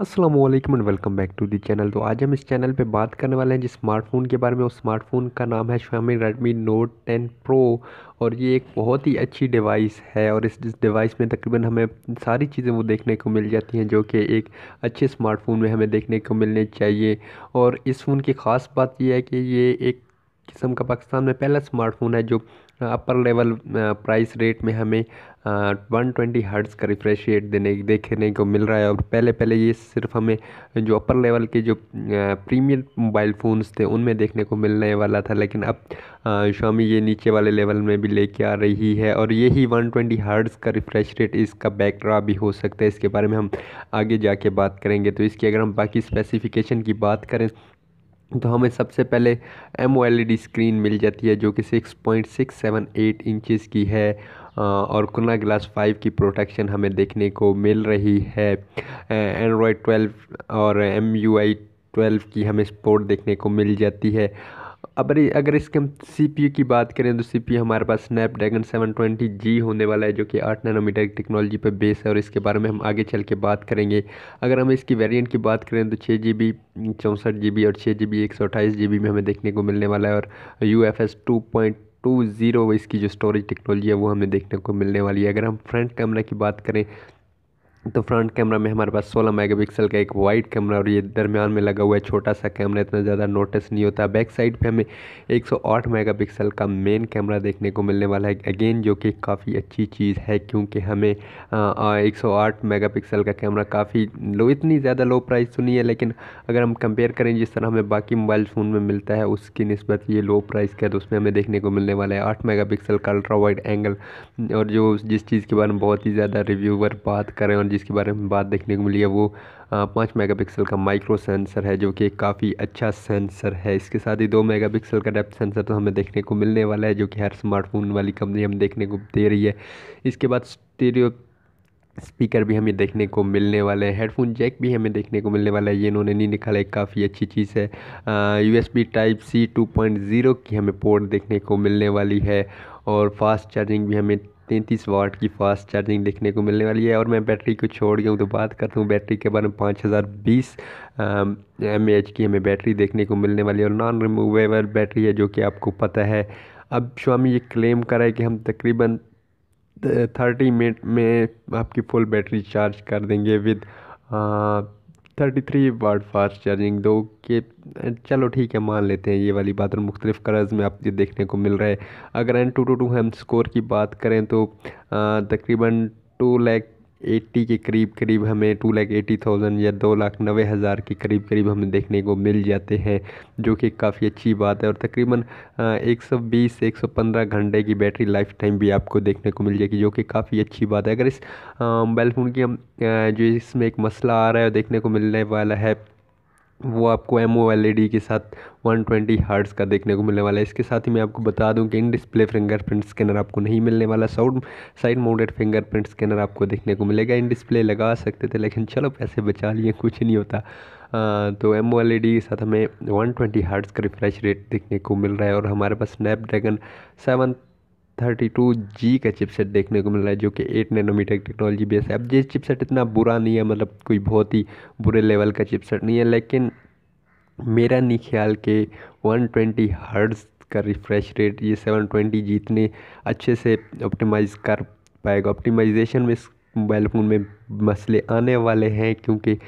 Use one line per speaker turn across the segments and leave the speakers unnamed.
Aslam and welcome back to the channel तो आज हम इस चैनल पे बात करने वाले हैं जिस स्मार्टफ़ोन के बारे में उस स्मार्टफ़ोन का नाम है शामी रेडमी नोट 10 प्रो और ये एक बहुत ही अच्छी डिवाइस है और इस डिवाइस में तकरीबन हमें सारी चीज़ें वो देखने को मिल जाती हैं जो कि एक अच्छे स्मार्टफ़ोन में हमें देखने को मिलने चाहिए और इस फ़ोन की ख़ास बात यह है कि ये एक किस्म का पाकिस्तान में पहला स्मार्टफोन है जो अपर लेवल प्राइस रेट में हमें वन ट्वेंटी हर्ट्स का रिफ्रेश रेट देने देखने को मिल रहा है और पहले पहले ये सिर्फ हमें जो अपर लेवल के जो प्रीमियम मोबाइल फ़ोन्स थे उनमें देखने को मिलने वाला था लेकिन अब शामी ये नीचे वाले लेवल में भी लेके आ रही है और यही वन ट्वेंटी हर्ट्स का रिफ्रेश रेट इसका बैकड्रा भी हो सकता है इसके बारे में हम आगे जाके बात करेंगे तो इसकी अगर हम बाकी स्पेसिफिकेशन की बात करें तो हमें सबसे पहले M O L E D screen मिल जाती है जो कि six point six seven eight inches की है और कुना ग्लास फाइव की प्रोटेक्शन हमें देखने को मिल रही है एंड्रॉयड ट्वेल्व और एम यू आई ट्वेल्व की हमें सपोर्ट देखने को मिल जाती है अब अगर इसके हम सी की बात करें तो सी हमारे पास स्नैपड्रैगन 720G होने वाला है जो कि 8 नैनोमीटर की टेक्नोलॉजी पर बेस है और इसके बारे में हम आगे चल के बात करेंगे अगर हम इसकी वेरिएंट की बात करें तो छः जी बी चौंसठ जी बी और छः जी बी एक सौ अट्ठाईस जी बी में हमें देखने को मिलने वाला है और U F S two point two zero इसकी जो स्टोरेज टेक्नोलॉजी है वो हमें देखने को मिलने वाली है अगर हम फ्रंट कैमरा की बात करें तो फ्रंट कैमरा में हमारे पास 16 मेगापिक्सल का एक वाइड कैमरा और ये दरमियान में लगा हुआ है छोटा सा कैमरा इतना ज़्यादा नोटिस नहीं होता बैक साइड पे हमें 108 मेगापिक्सल का मेन कैमरा देखने को मिलने वाला है अगेन जो कि काफ़ी अच्छी चीज़ है क्योंकि हमें एक सौ मेगापिक्सल का कैमरा काफ़ी लो इतनी ज़्यादा लो प्राइस तो नहीं है लेकिन अगर हम कंपेयर करें जिस तरह हमें बाकी मोबाइल फ़ोन में मिलता है उसकी नस्बत ये लो प्राइस का तो उसमें हमें देखने को मिलने वाला है आठ मेगा का अल्ट्रा वाइड एंगल और जो जिस चीज़ के बारे में बहुत ही ज़्यादा रिव्यूवर बात करें और जिसके बारे में बात देखने को मिली है वो पाँच मेगापिक्सल का माइक्रो सेंसर है जो कि काफ़ी अच्छा सेंसर है इसके साथ ही दो मेगापिक्सल का डेप्थ सेंसर तो हमें देखने को मिलने वाला है जो कि हर स्मार्टफोन वाली कंपनी हमें देखने को दे रही है इसके बाद स्टीरियो स्पीकर भी हमें देखने को मिलने वाले हैं हेडफोन जैक भी हमें देखने को मिलने वाला है ये इन्होंने नहीं निकाला एक काफ़ी अच्छी चीज़ है U S B type C two point zero की हमें पोर्ट देखने को मिलने वाली है और फास्ट चार्जिंग भी हमें तैंतीस वाट की फास्ट चार्जिंग देखने को मिलने वाली है और मैं बैटरी को छोड़ गया हूँ तो बात करता हूँ बैटरी के बारे में पाँच हज़ार बीस एम एच की हमें बैटरी देखने को मिलने वाली है और नॉन रिमूवेबल बैटरी है जो कि आपको पता है अब स्वामी ये क्लेम कर रहा है कि हम तकरीबन थर्टी मिनट में आपकी फुल बैटरी चार्ज कर देंगे with thirty three watt fast charging दो के चलो ठीक है मान लेते हैं ये वाली बात और मुख्तलिफ़ कलर्स में आप ये देखने को मिल रहा है अगर एन टू टू टू हम स्कोर की बात करें तो तकरीबन टू लैख एट्टी के करीब करीब हमें टू लाख एटी थाउजेंड या दो लाख नबे हज़ार के करीब करीब हमें देखने को मिल जाते हैं जो कि काफ़ी अच्छी बात है और तकरीबन एक सौ बीस एक सौ पंद्रह घंटे की बैटरी लाइफ टाइम भी आपको देखने को मिल जाएगी जो कि काफ़ी अच्छी बात है अगर इस मोबाइल फ़ोन की हम जो इसमें एक मसला आ रहा है देखने को मिलने वाला है वो आपको M O L E D के साथ वन ट्वेंटी हार्ट्स का देखने को मिलने वाला है इसके साथ ही मैं आपको बता दूं कि इन डिस्प्ले फिंगरप्रिंट स्कैनर आपको नहीं मिलने वाला साउड साइड माउंटेड फिंगरप्रिंट स्कैनर आपको देखने को मिलेगा इन डिस्प्ले लगा सकते थे लेकिन चलो पैसे बचा लिए कुछ नहीं होता आ, तो M O L E D के साथ हमें वन ट्वेंटी हार्ट्स का रिफ्रेश रेट देखने को मिल रहा है और हमारे पास Snapdragon seven thirty two G का चिपसेट देखने को मिल रहा है जो कि एट नैनोमीटर टेक्नोलॉजी बेस है अब ये चिपसेट इतना बुरा नहीं है मतलब कोई बहुत ही बुरे लेवल का चिपसेट नहीं है लेकिन मेरा नहीं ख्याल के वन ट्वेंटी हर्ट्स का रिफ्रेश रेट ये सेवन ट्वेंटी जी इतने अच्छे से ऑप्टिमाइज़ कर पाएगा ऑप्टिमाइजेशन में इस मोबाइल फ़ोन में मसले आने वाले हैं क्योंकि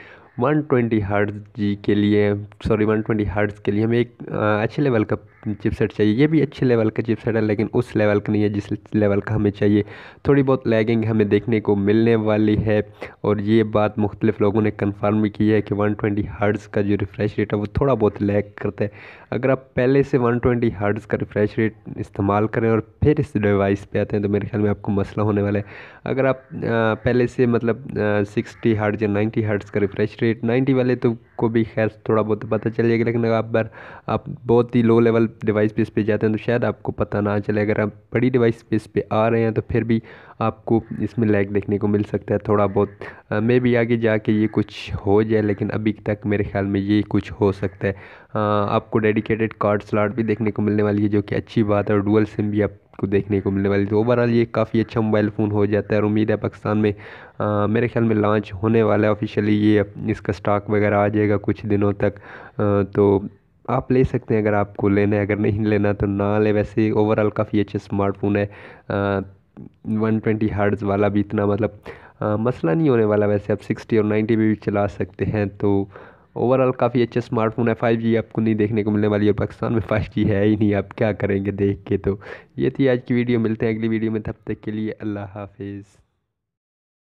वन ट्वेंटी हर्ट्ज जी के लिए सॉरी वन ट्वेंटी हर्ट्स के लिए हमें एक अच्छे लेवल का चिपसेट चाहिए ये भी अच्छे लेवल का चिपसेट है लेकिन उस लेवल का नहीं है जिस लेवल का हमें चाहिए थोड़ी बहुत लैगिंग हमें देखने को मिलने वाली है और ये बात मुख्तलिफ लोगों ने कन्फर्म भी की है कि 120 ट्वेंटी का जो रिफ़्रेश रेट है वो थोड़ा बहुत लैग करता है अगर आप पहले से 120 ट्वेंटी का रिफ़्रेश रेट इस्तेमाल करें और फिर इस डिवाइस पर आते हैं तो मेरे ख्याल में आपको मसला होने वाला है अगर आप पहले से मतलब सिक्सटी हर्ट्ज़ या नाइन्टी हर्ट्ज़ का रिफ़्रेश रेट नाइन्टी वाले तो को भी खैर थोड़ा बहुत पता चल जाएगा लेकिन अगर आप बार आप बहुत ही लो लेवल डिवाइस बेस पे जाते हैं तो शायद आपको पता ना चले अगर आप बड़ी डिवाइस बेस पे आ रहे हैं तो फिर भी आपको इसमें लैग देखने को मिल सकता है थोड़ा बहुत मे भी आगे जाके ये कुछ हो जाए लेकिन अभी तक मेरे ख्याल में ये कुछ हो सकता है आ, आपको डेडिकेटेड कार्ड स्लॉट भी देखने को मिलने वाली है जो कि अच्छी बात है और डुअल सिम भी आपको देखने को मिलने वाली है तो ओवरऑल ये काफ़ी अच्छा मोबाइल फ़ोन हो जाता है और उम्मीद है पाकिस्तान में आ, मेरे ख्याल में लॉन्च होने वाला है ऑफिशियली ये इसका स्टॉक वगैरह आ जाएगा कुछ दिनों तक आ, तो आप ले सकते हैं अगर आपको लेना है अगर नहीं लेना तो ना ले वैसे ओवरऑल काफ़ी अच्छे स्मार्टफोन है वन ट्वेंटी हार्ड्स वाला भी इतना मतलब आ, मसला नहीं होने वाला वैसे आप सिक्सटी और नाइन्टी भी, भी चला सकते हैं तो ओवरऑल काफ़ी अच्छे स्मार्टफोन है फाइव जी आपको नहीं देखने को मिलने वाली और पाकिस्तान में फाइव जी है ही नहीं आप क्या करेंगे देख के तो ये थी आज की वीडियो मिलते हैं अगली वीडियो में तब तक के लिए अल्लाह हाफिज़